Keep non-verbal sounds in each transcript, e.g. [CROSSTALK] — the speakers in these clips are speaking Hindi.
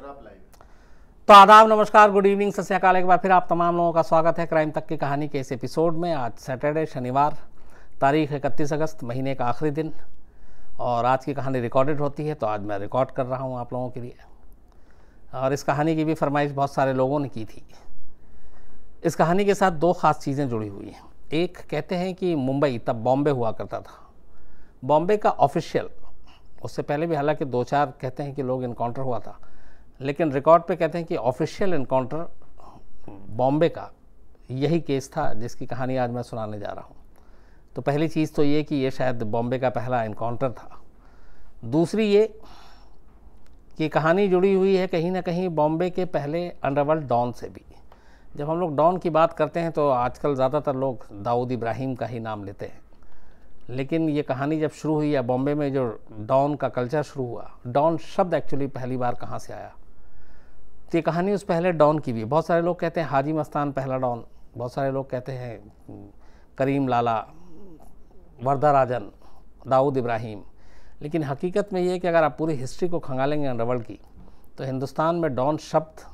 तो आदाब नमस्कार गुड इवनिंग सत एक बार फिर आप तमाम लोगों का स्वागत है क्राइम तक की कहानी के इस एपिसोड में आज सैटरडे शनिवार तारीख इकतीस अगस्त महीने का आखिरी दिन और आज की कहानी रिकॉर्डेड होती है तो आज मैं रिकॉर्ड कर रहा हूँ आप लोगों के लिए और इस कहानी की भी फरमाइश बहुत सारे लोगों ने की थी इस कहानी के साथ दो ख़ास चीज़ें जुड़ी हुई हैं एक कहते हैं कि मुंबई तब बॉम्बे हुआ करता था बॉम्बे का ऑफिशियल उससे पहले भी हालांकि दो चार कहते हैं कि लोग इनकाउंटर हुआ था लेकिन रिकॉर्ड पे कहते हैं कि ऑफिशियल इनकाउंटर बॉम्बे का यही केस था जिसकी कहानी आज मैं सुनाने जा रहा हूँ तो पहली चीज़ तो ये कि ये शायद बॉम्बे का पहला इनकाउंटर था दूसरी ये कि कहानी जुड़ी हुई है कहीं ना कहीं बॉम्बे के पहले अंडरवर्ल्ड डॉन से भी जब हम लोग डॉन की बात करते हैं तो आजकल ज़्यादातर लोग दाऊद इब्राहिम का ही नाम लेते हैं लेकिन ये कहानी जब शुरू हुई या बॉम्बे में जो डॉन का कल्चर शुरू हुआ डॉन शब्द एक्चुअली पहली बार कहाँ से आया तो ये कहानी उस पहले डॉन की भी बहुत सारे लोग कहते हैं हाजी मस्तान पहला डॉन बहुत सारे लोग कहते हैं करीम लाला वर्दा राजन दाऊद इब्राहिम लेकिन हकीकत में ये है कि अगर आप पूरी हिस्ट्री को खंगालेंगे अंडरवर्ल्ड की तो हिंदुस्तान में डॉन शब्द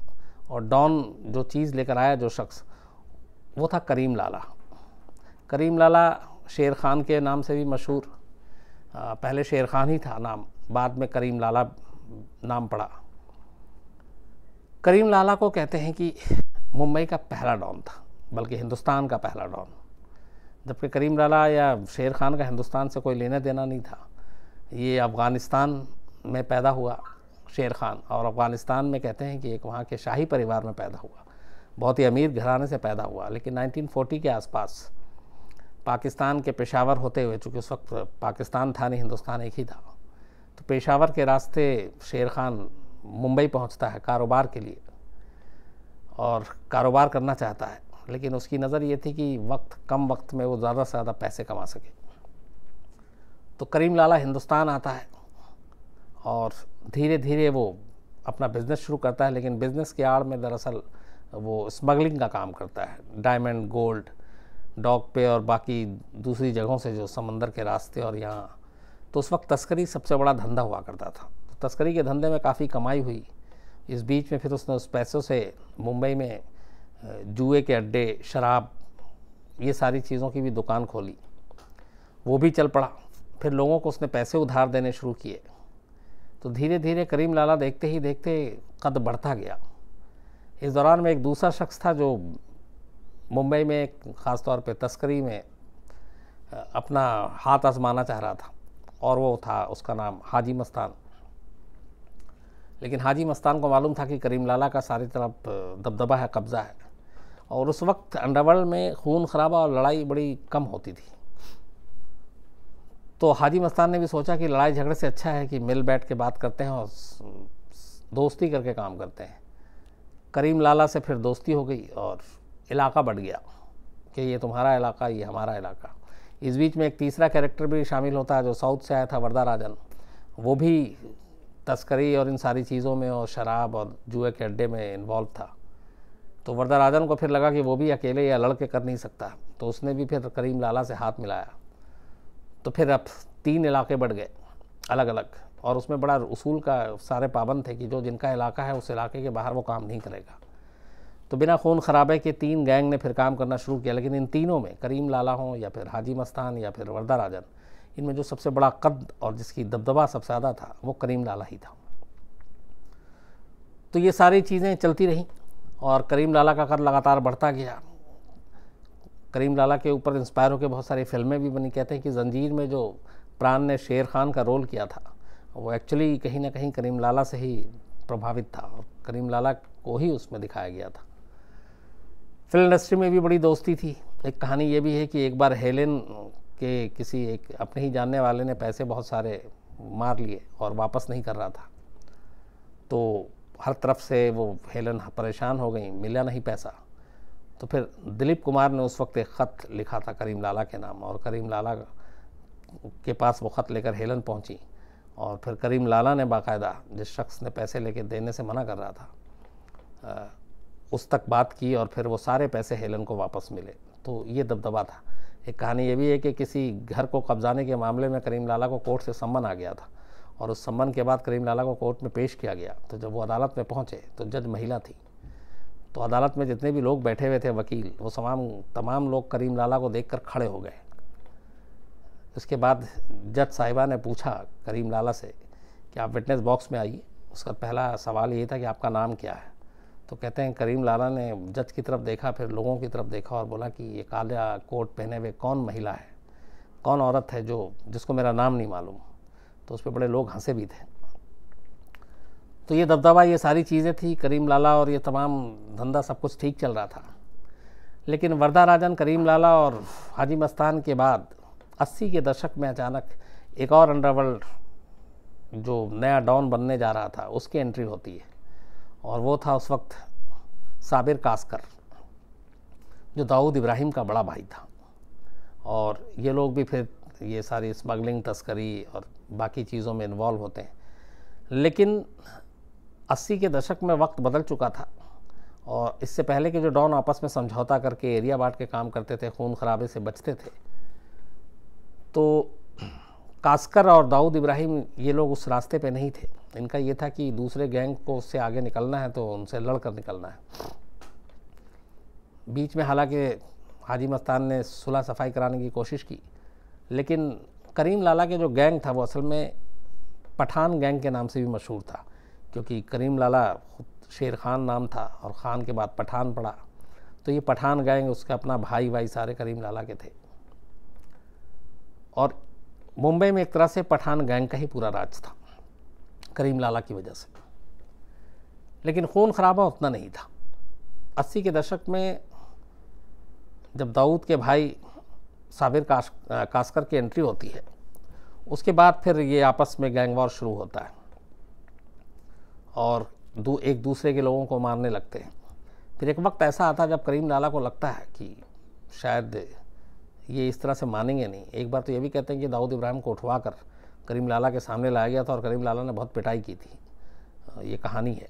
और डॉन जो चीज़ लेकर आया जो शख्स वो था करीम लाला करीम लाला शेर खान के नाम से भी मशहूर पहले शेर खान ही था नाम बाद में करीम लाला नाम पड़ा करीम लाला को कहते हैं कि मुंबई का पहला डॉन था बल्कि हिंदुस्तान का पहला डॉन जबकि करीम लाला या शेर खान का हिंदुस्तान से कोई लेना देना नहीं था ये अफ़गानिस्तान में पैदा हुआ शेर खान और अफ़गानिस्तान में कहते हैं कि एक वहाँ के शाही परिवार में पैदा हुआ बहुत ही अमीर घराने से पैदा हुआ लेकिन 1940 के आसपास पाकिस्तान के पेशावर होते हुए चूँकि उस वक्त पाकिस्तान था नहीं हिंदुस्तान एक ही था तो पेशावर के रास्ते शेर खान मुंबई पहुंचता है कारोबार के लिए और कारोबार करना चाहता है लेकिन उसकी नज़र ये थी कि वक्त कम वक्त में वो ज़्यादा से ज़्यादा पैसे कमा सके तो करीम लाला हिंदुस्तान आता है और धीरे धीरे वो अपना बिज़नेस शुरू करता है लेकिन बिज़नेस की आड़ में दरअसल वो स्मगलिंग का काम करता है डायमंड गोल्ड डॉक पे और बाकी दूसरी जगहों से जो समंदर के रास्ते और यहाँ तो उस वक्त तस्करी सबसे बड़ा धंधा हुआ करता था तस्करी के धंधे में काफ़ी कमाई हुई इस बीच में फिर उसने उस पैसों से मुंबई में जुए के अड्डे शराब ये सारी चीज़ों की भी दुकान खोली वो भी चल पड़ा फिर लोगों को उसने पैसे उधार देने शुरू किए तो धीरे धीरे करीम लाला देखते ही देखते कद बढ़ता गया इस दौरान में एक दूसरा शख्स था जो मुंबई में ख़ास तौर पर तस्करी में अपना हाथ आजमाना चाह रहा था और वो था उसका नाम हाजी मस्तान लेकिन हाजी मस्तान को मालूम था कि करीम लाला का सारी तरफ दबदबा है कब्ज़ा है और उस वक्त अंडरवर्ल्ड में खून खराबा और लड़ाई बड़ी कम होती थी तो हाजी मस्तान ने भी सोचा कि लड़ाई झगड़े से अच्छा है कि मिल बैठ के बात करते हैं और दोस्ती करके काम करते हैं करीम लाला से फिर दोस्ती हो गई और इलाका बढ़ गया कि ये तुम्हारा इलाका ये हमारा इलाका इस बीच में एक तीसरा कैरेक्टर भी शामिल होता है जो साउथ से आया था वरदा राजन वो भी तस्करी और इन सारी चीज़ों में और शराब और जुए के अड्डे में इन्वॉल्व था तो वरदार को फिर लगा कि वो भी अकेले या लड़के कर नहीं सकता तो उसने भी फिर करीम लाला से हाथ मिलाया तो फिर अब तीन इलाके बढ़ गए अलग अलग और उसमें बड़ा उसूल का सारे पाबंद थे कि जो जिनका इलाका है उस इलाके के बाहर वो काम नहीं करेगा तो बिना खून खराबे के तीन गैंग ने फिर काम करना शुरू किया लेकिन इन तीनों में करीम लाला हों या फिर हाजी मस्तान या फिर वर्दा राजन इनमें जो सबसे बड़ा कद और जिसकी दबदबा सबसे ज़्यादा था वो करीम लाला ही था तो ये सारी चीज़ें चलती रहीं और करीम लाला का कद लगातार बढ़ता गया करीम लाला के ऊपर इंस्पायर होकर बहुत सारी फिल्में भी बनी कहते हैं कि जंजीर में जो प्राण ने शेर खान का रोल किया था वो एक्चुअली कहीं ना कहीं करीम लाला से ही प्रभावित था और करीम लाला को ही उसमें दिखाया गया था फिल्म इंडस्ट्री में भी बड़ी दोस्ती थी एक कहानी ये भी है कि एक बार हेलेन के किसी एक अपने ही जानने वाले ने पैसे बहुत सारे मार लिए और वापस नहीं कर रहा था तो हर तरफ से वो हेलन परेशान हो गई मिला नहीं पैसा तो फिर दिलीप कुमार ने उस वक्त एक ख़त लिखा था करीम लाला के नाम और करीम लाला के पास वो ख़त लेकर हेलन पहुंची और फिर करीम लाला ने बाकायदा जिस शख्स ने पैसे लेके देने से मना कर रहा था उस तक बात की और फिर वो सारे पैसे हेलन को वापस मिले तो ये दबदबा था एक कहानी ये भी है कि किसी घर को कब्जाने के मामले में करीम लाला को कोर्ट से सम्मन आ गया था और उस सम्मन के बाद करीम लाला को कोर्ट में पेश किया गया तो जब वो अदालत में पहुँचे तो जज महिला थी तो अदालत में जितने भी लोग बैठे हुए थे वकील वो तमाम तमाम लोग करीम लाला को देख खड़े हो गए उसके बाद जज साहिबा ने पूछा करीम लाला से कि आप विटनेस बॉक्स में आइए उसका पहला सवाल ये था कि आपका नाम क्या है तो कहते हैं करीम लाला ने जज की तरफ देखा फिर लोगों की तरफ देखा और बोला कि ये काला कोट पहने हुए कौन महिला है कौन औरत है जो जिसको मेरा नाम नहीं मालूम तो उस पर बड़े लोग हंसे भी थे तो ये दबदबा ये सारी चीज़ें थी करीम लाला और ये तमाम धंधा सब कुछ ठीक चल रहा था लेकिन वर्दा राजन करीम लाला और हाजी मस्तान के बाद 80 के दशक में अचानक एक और अंडरवर्ल्ड जो नया डॉन बनने जा रहा था उसकी एंट्री होती है और वो था उस वक्त साबिर कास्कर जो दाऊद इब्राहिम का बड़ा भाई था और ये लोग भी फिर ये सारी स्मगलिंग तस्करी और बाकी चीज़ों में इन्वॉल्व होते हैं लेकिन 80 के दशक में वक्त बदल चुका था और इससे पहले कि जो डॉन आपस में समझौता करके एरिया बांट के काम करते थे खून खराबे से बचते थे तो कास्कर और दाऊद इब्राहिम ये लोग उस रास्ते पे नहीं थे इनका ये था कि दूसरे गैंग को उससे आगे निकलना है तो उनसे लड़कर निकलना है बीच में हालांकि हाजी मस्तान ने सुलह सफाई कराने की कोशिश की लेकिन करीम लाला के जो गैंग था वो असल में पठान गैंग के नाम से भी मशहूर था क्योंकि करीम लाला खुद शेर खान नाम था और ख़ान के बाद पठान पड़ा तो ये पठान गैंग उसका अपना भाई भाई सारे करीम लाला के थे और मुंबई में एक तरह से पठान गैंग का ही पूरा राज था करीम लाला की वजह से लेकिन खून खराबा उतना नहीं था अस्सी के दशक में जब दाऊद के भाई साबिर काश कास्कर की एंट्री होती है उसके बाद फिर ये आपस में गैंग वॉर शुरू होता है और दू एक दूसरे के लोगों को मारने लगते हैं फिर एक वक्त ऐसा आता है जब करीम लाला को लगता है कि शायद ये इस तरह से मानेंगे नहीं एक बार तो ये भी कहते हैं कि दाऊद इब्राहिम को उठवा कर करीम लाला के सामने लाया गया था और करीम लाला ने बहुत पिटाई की थी ये कहानी है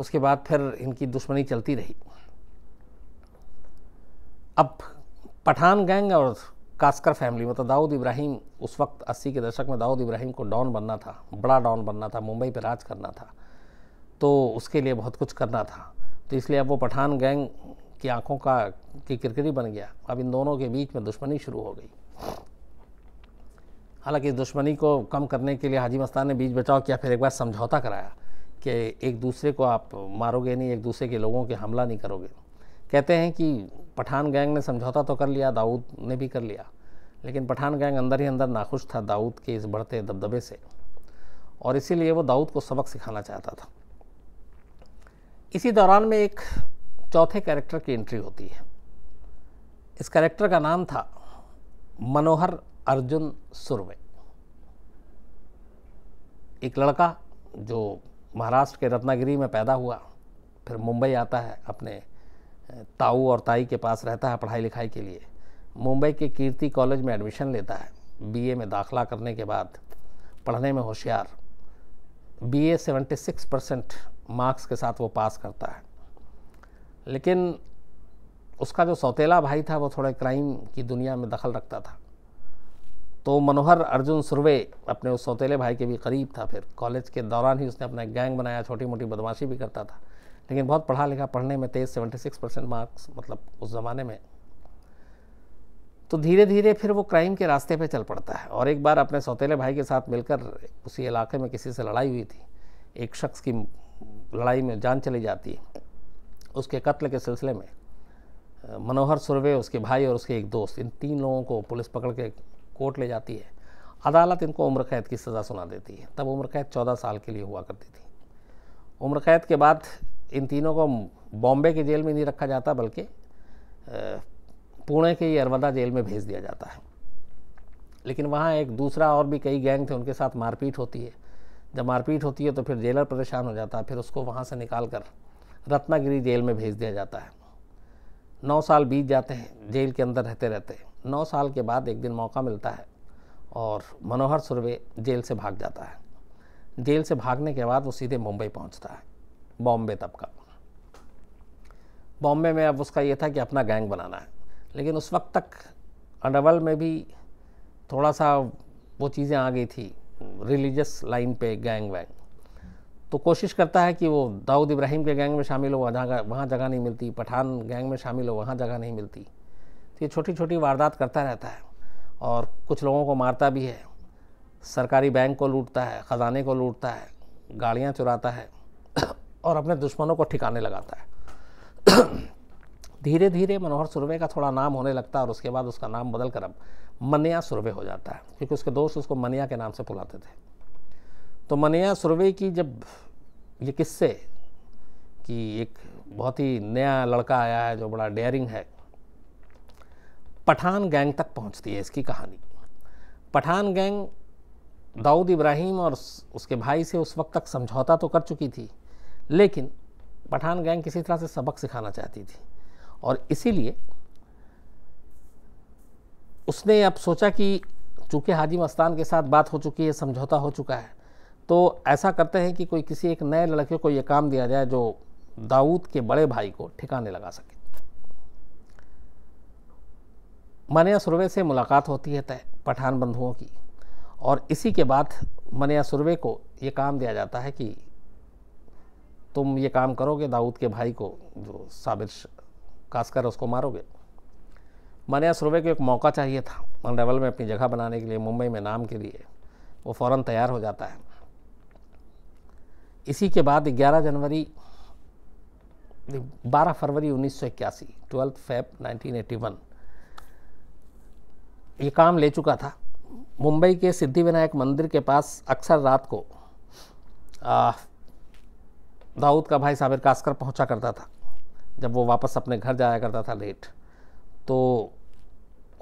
उसके बाद फिर इनकी दुश्मनी चलती रही अब पठान गैंग और कास्कर फैमिली मतलब दाऊद इब्राहिम उस वक्त अस्सी के दशक में दाऊद इब्राहिम को डॉन बनना था बड़ा डॉन बनना था मुंबई पर राज करना था तो उसके लिए बहुत कुछ करना था तो इसलिए अब वो पठान गैंग की आंखों का की किरकिरी बन गया अब इन दोनों के बीच में दुश्मनी शुरू हो गई हालांकि इस दुश्मनी को कम करने के लिए हाजी मस्तान ने बीच बचाव किया फिर एक बार समझौता कराया कि एक दूसरे को आप मारोगे नहीं एक दूसरे के लोगों के हमला नहीं करोगे कहते हैं कि पठान गैंग ने समझौता तो कर लिया दाऊद ने भी कर लिया लेकिन पठान गैंग अंदर ही अंदर नाखुश था दाऊद के इस बढ़ते दबदबे से और इसीलिए वो दाऊद को सबक सिखाना चाहता था इसी दौरान में एक चौथे कैरेक्टर की एंट्री होती है इस कैरेक्टर का नाम था मनोहर अर्जुन सुरवे एक लड़का जो महाराष्ट्र के रत्नागिरी में पैदा हुआ फिर मुंबई आता है अपने ताऊ और ताई के पास रहता है पढ़ाई लिखाई के लिए मुंबई के कीर्ति कॉलेज में एडमिशन लेता है बीए में दाखला करने के बाद पढ़ने में होशियार बीए 76 परसेंट मार्क्स के साथ वो पास करता है लेकिन उसका जो सौतेला भाई था वो थोड़े क्राइम की दुनिया में दखल रखता था तो मनोहर अर्जुन सुरवे अपने उस सौतेले भाई के भी करीब था फिर कॉलेज के दौरान ही उसने अपना गैंग बनाया छोटी मोटी बदमाशी भी करता था लेकिन बहुत पढ़ा लिखा पढ़ने में तेज सेवेंटी सिक्स परसेंट मार्क्स मतलब उस ज़माने में तो धीरे धीरे फिर वो क्राइम के रास्ते पर चल पड़ता है और एक बार अपने सौतेले भाई के साथ मिलकर उसी इलाके में किसी से लड़ाई हुई थी एक शख्स की लड़ाई में जान चली जाती है उसके कत्ल के सिलसिले में मनोहर सुरवे उसके भाई और उसके एक दोस्त इन तीन लोगों को पुलिस पकड़ के कोर्ट ले जाती है अदालत इनको उम्र कैद की सज़ा सुना देती है तब उम्र कैद चौदह साल के लिए हुआ करती थी उम्र कैद के बाद इन तीनों को बॉम्बे के जेल में नहीं रखा जाता बल्कि पुणे के ही अरवदा जेल में भेज दिया जाता है लेकिन वहाँ एक दूसरा और भी कई गैंग थे उनके साथ मारपीट होती है जब मारपीट होती है तो फिर जेलर परेशान हो जाता है फिर उसको वहाँ से निकाल कर रत्नागिरी जेल में भेज दिया जाता है नौ साल बीत जाते हैं जेल के अंदर रहते रहते नौ साल के बाद एक दिन मौका मिलता है और मनोहर सुरवे जेल से भाग जाता है जेल से भागने के बाद वो सीधे मुंबई पहुंचता है बॉम्बे तब का बॉम्बे में अब उसका ये था कि अपना गैंग बनाना है लेकिन उस वक्त तक अंडरवर्ल्ड में भी थोड़ा सा वो चीज़ें आ गई थी रिलीजियस लाइन पे गैंग वैंग तो कोशिश करता है कि वो दाऊद इब्राहिम के गैंग में शामिल हो वहाँ वहाँ जगह नहीं मिलती पठान गैंग में शामिल हो वहाँ जगह नहीं मिलती तो ये छोटी छोटी वारदात करता रहता है और कुछ लोगों को मारता भी है सरकारी बैंक को लूटता है ख़जाने को लूटता है गाड़ियाँ चुराता है और अपने दुश्मनों को ठिकाने लगाता है धीरे धीरे मनोहर सुरवे का थोड़ा नाम होने लगता है और उसके बाद उसका नाम बदल कर अब मनिया सुरवे हो जाता है क्योंकि उसके दोस्त उसको मनिया के नाम से बुलाते थे तो मनिया सुरवे की जब ये किससे कि एक बहुत ही नया लड़का आया है जो बड़ा डेयरिंग है पठान गैंग तक पहुंचती है इसकी कहानी पठान गैंग दाऊद इब्राहिम और उसके भाई से उस वक्त तक समझौता तो कर चुकी थी लेकिन पठान गैंग किसी तरह से सबक सिखाना चाहती थी और इसीलिए उसने अब सोचा कि चूँकि हाजी मस्तान के साथ बात हो चुकी है समझौता हो चुका है तो ऐसा करते हैं कि कोई किसी एक नए लड़के को ये काम दिया जाए जो दाऊद के बड़े भाई को ठिकाने लगा सके मनिया सुरवे से मुलाकात होती है तय पठान बंधुओं की और इसी के बाद मनिया सुरवे को ये काम दिया जाता है कि तुम ये काम करोगे दाऊद के भाई को जो साबिर कासकर उसको मारोगे मनिया सुरवे को एक मौका चाहिए था नवल में अपनी जगह बनाने के लिए मुंबई में नाम के लिए वो फ़ौर तैयार हो जाता है इसी के बाद 11 जनवरी 12 फरवरी 1981 12 फेब 1981 ये काम ले चुका था मुंबई के सिद्धिविनायक मंदिर के पास अक्सर रात को दाऊद का भाई साबिर कास्कर पहुंचा करता था जब वो वापस अपने घर जाया करता था लेट तो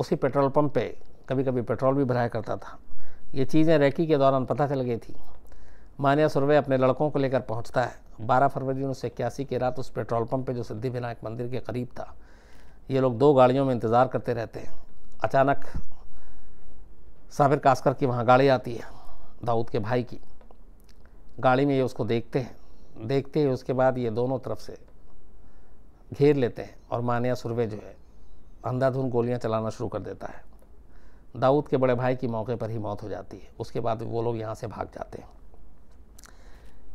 उसी पेट्रोल पंप पे कभी कभी पेट्रोल भी भराया करता था ये चीज़ें रैकी के दौरान पता चल गई थी मान्या सुरवे अपने लड़कों को लेकर पहुंचता है 12 फरवरी उन्नीस सौ की रात उस पेट्रोल पंप पे जो सिद्धि विनायक मंदिर के करीब था ये लोग दो गाड़ियों में इंतज़ार करते रहते हैं अचानक साबिर कास्कर की वहाँ गाड़ी आती है दाऊद के भाई की गाड़ी में ये उसको देखते हैं देखते ही उसके बाद ये दोनों तरफ से घेर लेते हैं और मानिया सुरवे जो है अंधाधुन गोलियां चलाना शुरू कर देता है दाऊद के बड़े भाई की मौके पर ही मौत हो जाती है उसके बाद वो लोग यहाँ से भाग जाते हैं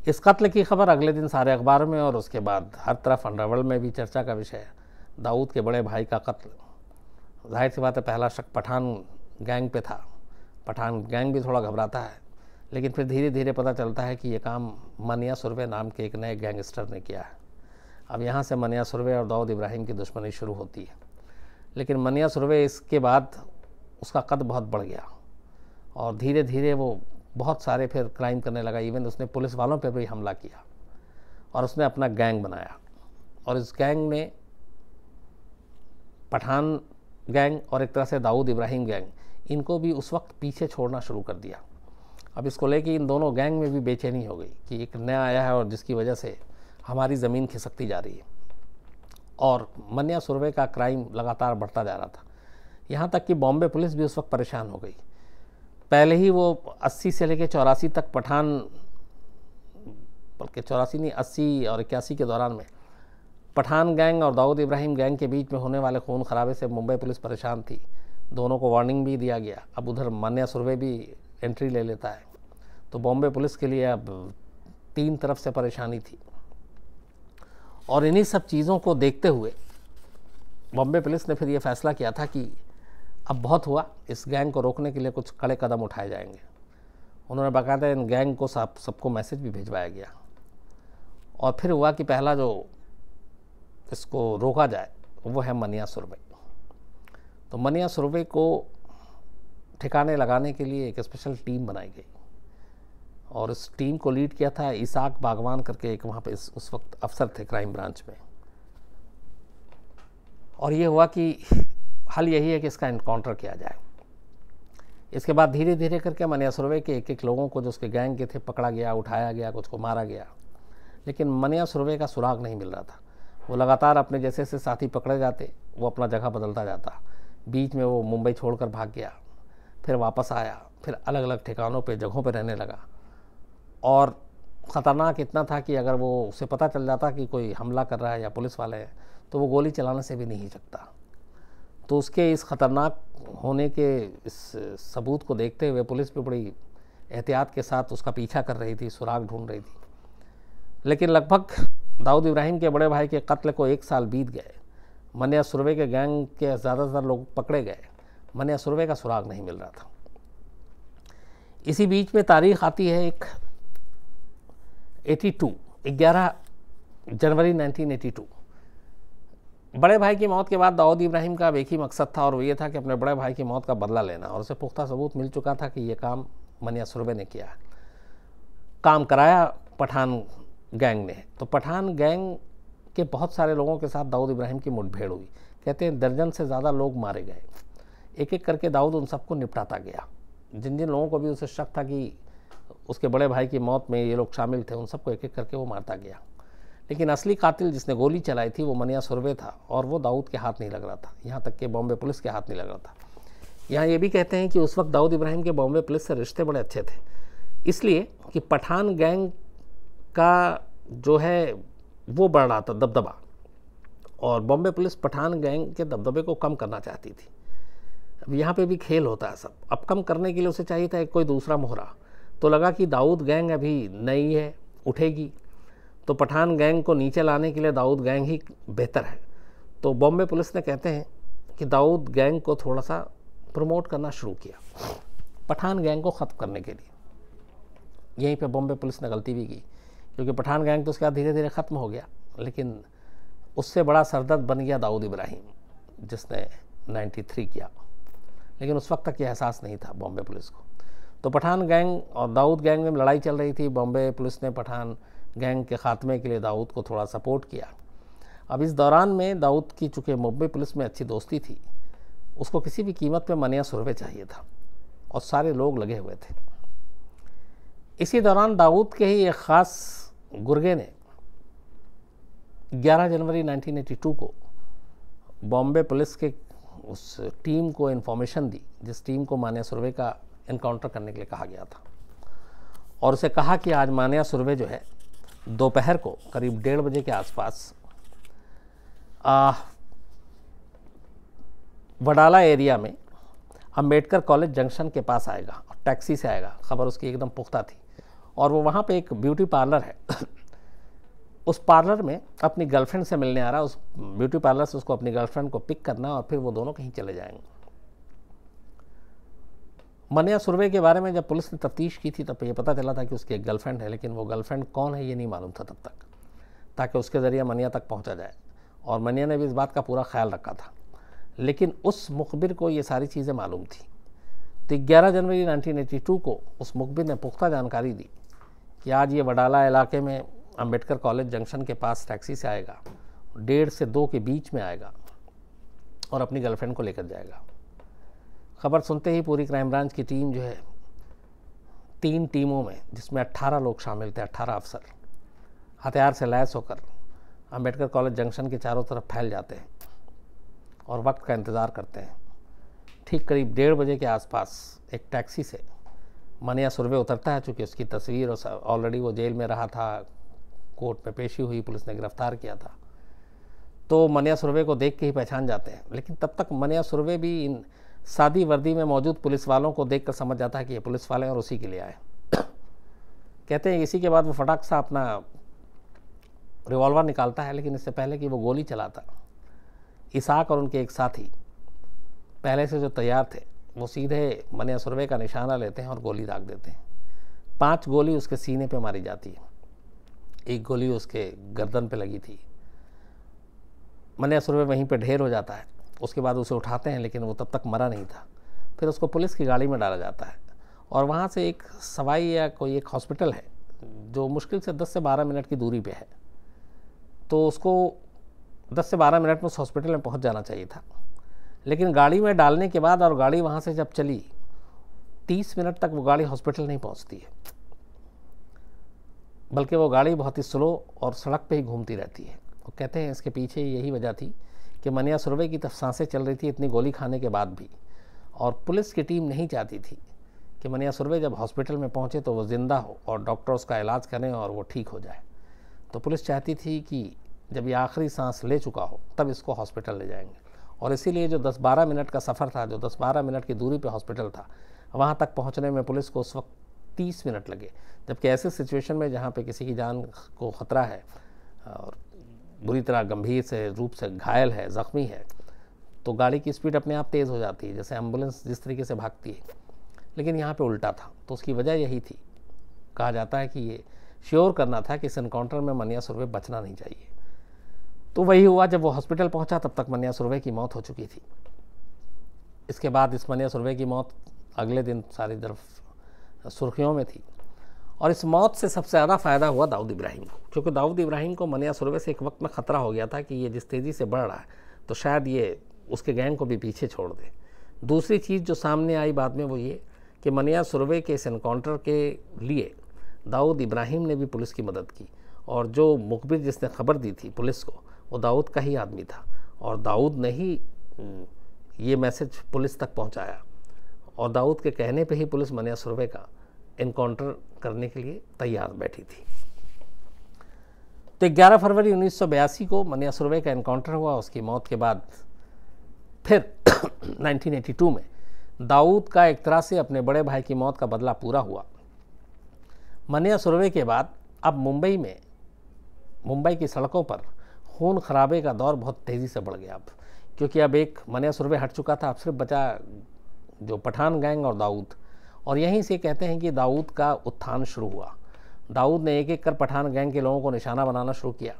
इस कत्ल की खबर अगले दिन सारे अखबार में और उसके बाद हर तरफ अंडरवर्ल्ड में भी चर्चा का विषय है दाऊद के बड़े भाई का कत्ल जाहिर सी बात है पहला शक पठान गैंग पे था पठान गैंग भी थोड़ा घबराता है लेकिन फिर धीरे धीरे पता चलता है कि ये काम मनिया सुरवे नाम के एक नए गैंगस्टर ने किया है अब यहाँ से मनिया सुरवे और दाऊद इब्राहिम की दुश्मनी शुरू होती है लेकिन मनिया सुरवे इसके बाद उसका कद बहुत बढ़ गया और धीरे धीरे वो बहुत सारे फिर क्राइम करने लगा इवन उसने पुलिस वालों पर भी हमला किया और उसने अपना गैंग बनाया और इस गैंग ने पठान गैंग और एक तरह से दाऊद इब्राहिम गैंग इनको भी उस वक्त पीछे छोड़ना शुरू कर दिया अब इसको लेके इन दोनों गैंग में भी बेचैनी हो गई कि एक नया आया है और जिसकी वजह से हमारी ज़मीन खिसकती जा रही है और मन्या सुरवे का क्राइम लगातार बढ़ता जा रहा था यहाँ तक कि बॉम्बे पुलिस भी उस वक्त परेशान हो गई पहले ही वो 80 से लेकर चौरासी तक पठान बल्कि चौरासी नहीं अस्सी और इक्यासी के दौरान में पठान गैंग और दाऊद इब्राहिम गैंग के बीच में होने वाले खून खराबे से मुंबई पुलिस परेशान थी दोनों को वार्निंग भी दिया गया अब उधर मान्या सुरवे भी एंट्री ले लेता है तो बॉम्बे पुलिस के लिए अब तीन तरफ से परेशानी थी और इन्हीं सब चीज़ों को देखते हुए बॉम्बे पुलिस ने फिर ये फैसला किया था कि अब बहुत हुआ इस गैंग को रोकने के लिए कुछ कड़े कदम उठाए जाएंगे उन्होंने बाकायदा इन गैंग को सब सबको मैसेज भी भिजवाया गया और फिर हुआ कि पहला जो इसको रोका जाए वो है मनिया सुरबे तो मनिया सुरबे को ठिकाने लगाने के लिए एक स्पेशल टीम बनाई गई और इस टीम को लीड किया था इसाक बागवान करके एक वहाँ पे इस उस वक्त अफसर थे क्राइम ब्रांच में और ये हुआ कि हल यही है कि इसका इनकाउंटर किया जाए इसके बाद धीरे धीरे करके मनिया सुरवे के एक एक लोगों को जो उसके गैंग के थे पकड़ा गया उठाया गया कुछ को मारा गया लेकिन मनिया सुरवे का सुराग नहीं मिल रहा था वो लगातार अपने जैसे जैसे साथी पकड़े जाते वो अपना जगह बदलता जाता बीच में वो मुंबई छोड़कर भाग गया फिर वापस आया फिर अलग अलग ठिकानों पर जगहों पर रहने लगा और ख़तरनाक इतना था कि अगर वो उसे पता चल जाता कि कोई हमला कर रहा है या पुलिस वाले हैं तो वो गोली चलाने से भी नहीं सकता तो उसके इस ख़तरनाक होने के इस सबूत को देखते हुए पुलिस भी बड़ी एहतियात के साथ उसका पीछा कर रही थी सुराग ढूंढ रही थी लेकिन लगभग दाऊद इब्राहिम के बड़े भाई के कत्ल को एक साल बीत गए मनिया सुरवे के गैंग के ज़्यादातर लोग पकड़े गए मनिया सुरवे का सुराग नहीं मिल रहा था इसी बीच में तारीख आती है एक 82 11 जनवरी 1982 बड़े भाई की मौत के बाद दाऊद इब्राहिम का एक ही मकसद था और वो ये था कि अपने बड़े भाई की मौत का बदला लेना और उसे पुख्ता सबूत मिल चुका था कि ये काम मनिया सुरबे ने किया काम कराया पठान गैंग ने तो पठान गैंग के बहुत सारे लोगों के साथ दाऊद इब्राहिम की मुठभेड़ हुई कहते हैं दर्जन से ज़्यादा लोग मारे गए एक एक करके दाऊद उन सबको निपटाता गया जिन जिन लोगों को भी उसे शक था कि उसके बड़े भाई की मौत में ये लोग शामिल थे उन सबको एक एक करके वो मारता गया लेकिन असली कातिल जिसने गोली चलाई थी वो मनिया सुरवे था और वो दाऊद के हाथ नहीं लग रहा था यहाँ तक कि बॉम्बे पुलिस के हाथ नहीं लग रहा था यहाँ ये भी कहते हैं कि उस वक्त दाऊद इब्राहिम के बॉम्बे पुलिस से रिश्ते बड़े अच्छे थे इसलिए कि पठान गैंग का जो है वो बढ़ रहा था दबदबा और बॉम्बे पुलिस पठान गैंग के दबदबे को कम करना चाहती थी अब यहाँ पे भी खेल होता है सब अब कम करने के लिए उसे चाहिए था कोई दूसरा मोहरा तो लगा कि दाऊद गैंग अभी नई है उठेगी तो पठान गैंग को नीचे लाने के लिए दाऊद गैंग ही बेहतर है तो बॉम्बे पुलिस ने कहते हैं कि दाऊद गैंग को थोड़ा सा प्रमोट करना शुरू किया पठान गैंग को ख़त्म करने के लिए यहीं पे बॉम्बे पुलिस ने गलती भी की क्योंकि पठान गैंग तो उसके बाद धीरे धीरे ख़त्म हो गया लेकिन उससे बड़ा सरदर्द बन गया दाऊद इब्राहिम जिसने 93 किया लेकिन उस वक्त तक यह एहसास नहीं था बॉम्बे पुलिस को तो पठान गैंग और दाऊद गैंग में लड़ाई चल रही थी बॉम्बे पुलिस ने पठान गैंग के खात्मे के लिए दाऊद को थोड़ा सपोर्ट किया अब इस दौरान में दाऊद की चूँकि मुंबई पुलिस में अच्छी दोस्ती थी उसको किसी भी कीमत पर मनिया सुरवे चाहिए था और सारे लोग लगे हुए थे इसी दौरान दाऊद के ही एक ख़ास गुर्गे ने 11 जनवरी 1982 को बॉम्बे पुलिस के उस टीम को इन्फॉर्मेशन दी जिस टीम को मान्या सुरवे का इनकाउंटर करने के लिए कहा गया था और उसे कहा कि आज मान्या सुरवे जो है दोपहर को करीब डेढ़ बजे के आसपास वडाला एरिया में अम्बेडकर कॉलेज जंक्शन के पास आएगा टैक्सी से आएगा खबर उसकी एकदम पुख्ता थी और वो वहाँ पे एक ब्यूटी पार्लर है [COUGHS] उस पार्लर में अपनी गर्लफ्रेंड से मिलने आ रहा उस ब्यूटी पार्लर से उसको अपनी गर्लफ्रेंड को पिक करना और फिर वो दोनों कहीं चले जाएंगे मनिया सुरवे के बारे में जब पुलिस ने तफ्तीश की थी तब तो ये पता चला था कि उसकी एक गर्लफ्रेंड है लेकिन वो गर्लफ्रेंड कौन है ये नहीं मालूम था तब तक ताकि उसके ज़रिए मनिया तक पहुंचा जाए और मनिया ने भी इस बात का पूरा ख्याल रखा था लेकिन उस मुखबिर को ये सारी चीज़ें मालूम थी तो ग्यारह जनवरी टू को उस मुखबिर ने पुख्ता जानकारी दी कि आज ये वडाला इलाके में अम्बेडकर कॉलेज जंक्शन के पास टैक्सी से आएगा डेढ़ से दो के बीच में आएगा और अपनी गर्लफ्रेंड को लेकर जाएगा खबर सुनते ही पूरी क्राइम ब्रांच की टीम जो है तीन टीमों में जिसमें 18 लोग शामिल थे 18 अफसर हथियार से लैस होकर अंबेडकर कॉलेज जंक्शन के चारों तरफ फैल जाते हैं और वक्त का इंतज़ार करते हैं ठीक करीब डेढ़ बजे के आसपास एक टैक्सी से मनिया सुरवे उतरता है चूँकि उसकी तस्वीर और ऑलरेडी वो जेल में रहा था कोर्ट में पेशी हुई पुलिस ने गिरफ्तार किया था तो मनिया सुरवे को देख के ही पहचान जाते हैं लेकिन तब तक मनिया सुरवे भी इन सादी वर्दी में मौजूद पुलिस वालों को देखकर समझ जाता है कि ये पुलिस वाले और उसी के लिए आए कहते हैं इसी के बाद वो फटाक सा अपना रिवॉल्वर निकालता है लेकिन इससे पहले कि वो गोली चलाता इसाक और उनके एक साथी पहले से जो तैयार थे वो सीधे मनिया सुरवे का निशाना लेते हैं और गोली दाग देते हैं पांच गोली उसके सीने पे मारी जाती है एक गोली उसके गर्दन पे लगी थी मनिया सुरवे वहीं पे ढेर हो जाता है उसके बाद उसे उठाते हैं लेकिन वो तब तक मरा नहीं था फिर उसको पुलिस की गाड़ी में डाला जाता है और वहाँ से एक सवाई या कोई एक हॉस्पिटल है जो मुश्किल से 10 से 12 मिनट की दूरी पे है तो उसको 10 से 12 मिनट में उस हॉस्पिटल में पहुँच जाना चाहिए था लेकिन गाड़ी में डालने के बाद और गाड़ी वहाँ से जब चली तीस मिनट तक वो गाड़ी हॉस्पिटल नहीं पहुँचती है बल्कि वो गाड़ी बहुत ही स्लो और सड़क पे ही घूमती रहती है वो कहते हैं इसके पीछे यही वजह थी कि मनिया सुरवे की तरफ सांसें चल रही थी इतनी गोली खाने के बाद भी और पुलिस की टीम नहीं चाहती थी कि मनिया सुरवे जब हॉस्पिटल में पहुँचे तो वो ज़िंदा हो और डॉक्टर उसका इलाज करें और वो ठीक हो जाए तो पुलिस चाहती थी कि जब ये आखिरी सांस ले चुका हो तब इसको हॉस्पिटल ले जाएंगे और इसीलिए जो 10-12 मिनट का सफ़र था जो 10-12 मिनट की दूरी पे हॉस्पिटल था वहाँ तक पहुँचने में पुलिस को उस वक्त 30 मिनट लगे जबकि ऐसे सिचुएशन में जहाँ पे किसी की जान को ख़तरा है और बुरी तरह गंभीर से रूप से घायल है ज़ख्मी है तो गाड़ी की स्पीड अपने आप तेज़ हो जाती है जैसे एम्बुलेंस जिस तरीके से भागती है लेकिन यहाँ पे उल्टा था तो उसकी वजह यही थी कहा जाता है कि ये श्योर करना था कि इस इनकाउंटर में मनिया सुरवे बचना नहीं चाहिए तो वही हुआ जब वो हॉस्पिटल पहुँचा तब तक मनिया सुरवे की मौत हो चुकी थी इसके बाद इस मनिया सुरवे की मौत अगले दिन सारी तरफ सुर्खियों में थी और इस मौत से सबसे ज़्यादा फ़ायदा हुआ दाऊद इब्राहिम को क्योंकि दाऊद इब्राहिम को मनिया सुरवे से एक वक्त में ख़तरा हो गया था कि ये जिस तेज़ी से बढ़ रहा है तो शायद ये उसके गैंग को भी पीछे छोड़ दे दूसरी चीज़ जो सामने आई बाद में वो ये कि मनिया सुरवे के इस इनकाउंटर के लिए दाऊद इब्राहिम ने भी पुलिस की मदद की और जो मुखबिर जिसने खबर दी थी पुलिस को वो दाऊद का ही आदमी था और दाऊद ने ही हम्म, ये मैसेज पुलिस तक पहुंचाया और दाऊद के कहने पे ही पुलिस मनिया सुरवे का इनकाउंटर करने के लिए तैयार बैठी थी तो 11 फरवरी 1982 को मनिया सुरवे का इनकाउंटर हुआ उसकी मौत के बाद फिर 1982 [CLEARS THROAT] में दाऊद का एक तरह से अपने बड़े भाई की मौत का बदला पूरा हुआ मनिया सुरवे के बाद अब मुंबई में मुंबई की सड़कों पर खून खराबे का दौर बहुत तेज़ी से बढ़ गया अब क्योंकि अब एक मनिया सुरवे हट चुका था अब सिर्फ बचा जो पठान गैंग और दाऊद और यहीं से कहते हैं कि दाऊद का उत्थान शुरू हुआ दाऊद ने एक एक कर पठान गैंग के लोगों को निशाना बनाना शुरू किया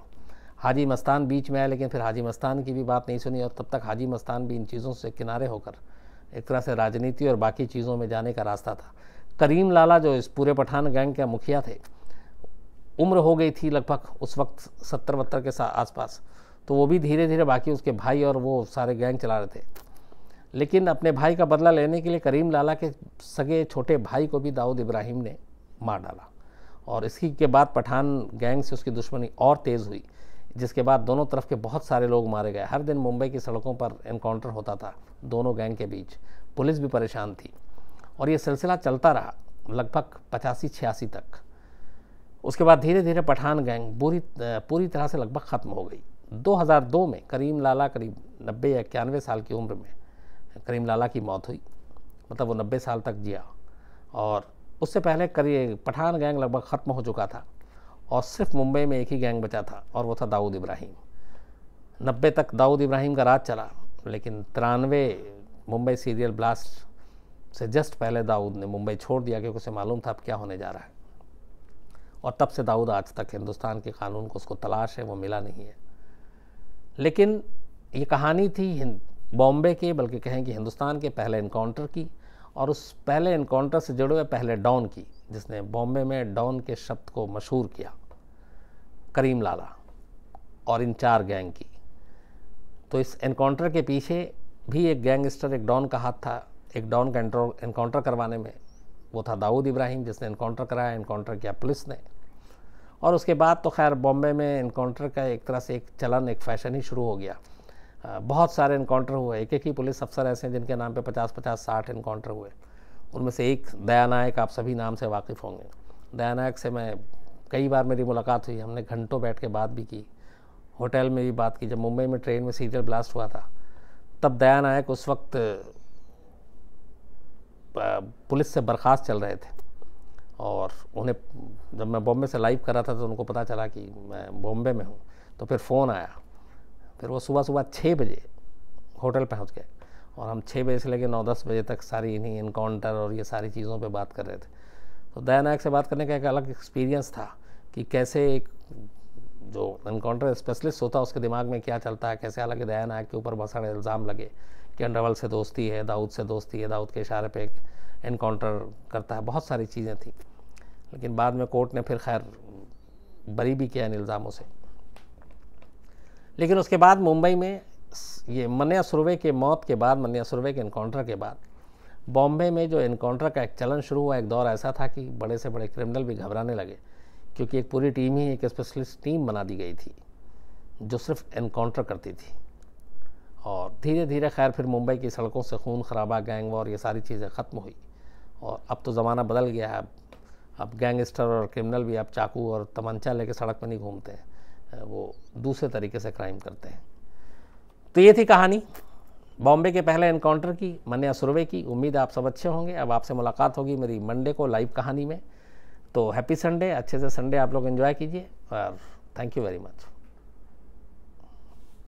हाजी मस्तान बीच में आया लेकिन फिर हाजी मस्तान की भी बात नहीं सुनी और तब तक हाजी मस्तान भी इन चीज़ों से किनारे होकर एक तरह से राजनीति और बाकी चीज़ों में जाने का रास्ता था करीम लाला जो इस पूरे पठान गैंग के मुखिया थे उम्र हो गई थी लगभग उस वक्त सत्तर बत्तर के आसपास तो वो भी धीरे धीरे बाकी उसके भाई और वो सारे गैंग चला रहे थे लेकिन अपने भाई का बदला लेने के लिए करीम लाला के सगे छोटे भाई को भी दाऊद इब्राहिम ने मार डाला और इसी के बाद पठान गैंग से उसकी दुश्मनी और तेज़ हुई जिसके बाद दोनों तरफ के बहुत सारे लोग मारे गए हर दिन मुंबई की सड़कों पर इनकाउंटर होता था दोनों गैंग के बीच पुलिस भी परेशान थी और ये सिलसिला चलता रहा लगभग पचासी छियासी तक उसके बाद धीरे धीरे पठान गैंग बुरी पूरी तरह से लगभग ख़त्म हो गई 2002 में करीम लाला करीब नब्बे या इक्यानवे साल की उम्र में करीम लाला की मौत हुई मतलब वो नब्बे साल तक जिया और उससे पहले करी पठान गैंग लगभग ख़त्म हो चुका था और सिर्फ मुंबई में एक ही गैंग बचा था और वो था दाऊद इब्राहिम नब्बे तक दाऊद इब्राहिम का राज चला लेकिन तिरानवे मुंबई सीरियल ब्लास्ट से जस्ट पहले दाऊद ने मुंबई छोड़ दिया क्योंकि उसे मालूम था अब क्या होने जा रहा है और तब से दाऊद आज तक हिंदुस्तान के कानून को उसको तलाश है वो मिला नहीं है लेकिन ये कहानी थी बॉम्बे के बल्कि कहें कि हिंदुस्तान के पहले इनकाउंटर की और उस पहले इनकाउंटर से जुड़े हुए पहले डॉन की जिसने बॉम्बे में डॉन के शब्द को मशहूर किया करीम लाला और इन चार गैंग की तो इस इनकाउंटर के पीछे भी एक गैंगस्टर एक डॉन का हाथ था एक डॉन का इनकाउंटर करवाने में वो था दाऊद इब्राहिम जिसने इनकाउंटर कराया इनकाउंटर किया पुलिस ने और उसके बाद तो खैर बॉम्बे में इनकाउंटर का एक तरह से एक चलन एक फैशन ही शुरू हो गया बहुत सारे इनकाउंटर हुए एक एक ही पुलिस अफसर ऐसे हैं जिनके नाम पे पचास पचास साठ इनकाउंटर हुए उनमें से एक दया नायक आप सभी नाम से वाकिफ़ होंगे दया नायक से मैं कई बार मेरी मुलाकात हुई हमने घंटों बैठ के बात भी की होटल में भी बात की जब मुंबई में ट्रेन में सीरियल ब्लास्ट हुआ था तब दया नायक उस वक्त पुलिस से बर्खास्त चल रहे थे और उन्हें जब मैं बॉम्बे से लाइव करा था तो उनको पता चला कि मैं बॉम्बे में हूँ तो फिर फ़ोन आया फिर वो सुबह सुबह छः बजे होटल पहुंच गए और हम छः बजे से लेकर नौ दस बजे तक सारी इन्हीं इनकाउंटर और ये सारी चीज़ों पे बात कर रहे थे तो दयानायक से बात करने का एक अलग एक्सपीरियंस था कि कैसे एक जो इनकाउंटर स्पेशलिस्ट होता है उसके दिमाग में क्या चलता है कैसे हालांकि दयानायक के ऊपर बहुत सारे इल्ज़ाम लगे कि अंडरवल से दोस्ती है दाऊद से दोस्ती है दाऊद के इशारे पर इनकाउंटर करता है बहुत सारी चीज़ें थी लेकिन बाद में कोर्ट ने फिर खैर बरी भी किया इन इल्ज़ामों से लेकिन उसके बाद मुंबई में ये मन्या सुरवे के मौत के बाद मन्या सुरवे के इनकाउंटर के बाद बॉम्बे में जो इनकाउंटर का एक चलन शुरू हुआ एक दौर ऐसा था कि बड़े से बड़े क्रिमिनल भी घबराने लगे क्योंकि एक पूरी टीम ही एक स्पेशलिस्ट टीम बना दी गई थी जो सिर्फ इनकाउंटर करती थी और धीरे धीरे खैर फिर मुंबई की सड़कों से खून खराबा गैंग वॉर ये सारी चीज़ें ख़त्म हुई और अब तो ज़माना बदल गया है अब अब गैंगस्टर और क्रिमिनल भी अब चाकू और तमंचा लेके सड़क पर नहीं घूमते हैं वो दूसरे तरीके से क्राइम करते हैं तो ये थी कहानी बॉम्बे के पहले एनकाउंटर की मन्या सुरवे की उम्मीद आप सब अच्छे होंगे अब आपसे मुलाकात होगी मेरी मंडे को लाइव कहानी में तो हैप्पी संडे अच्छे से संडे आप लोग एंजॉय कीजिए और थैंक यू वेरी मच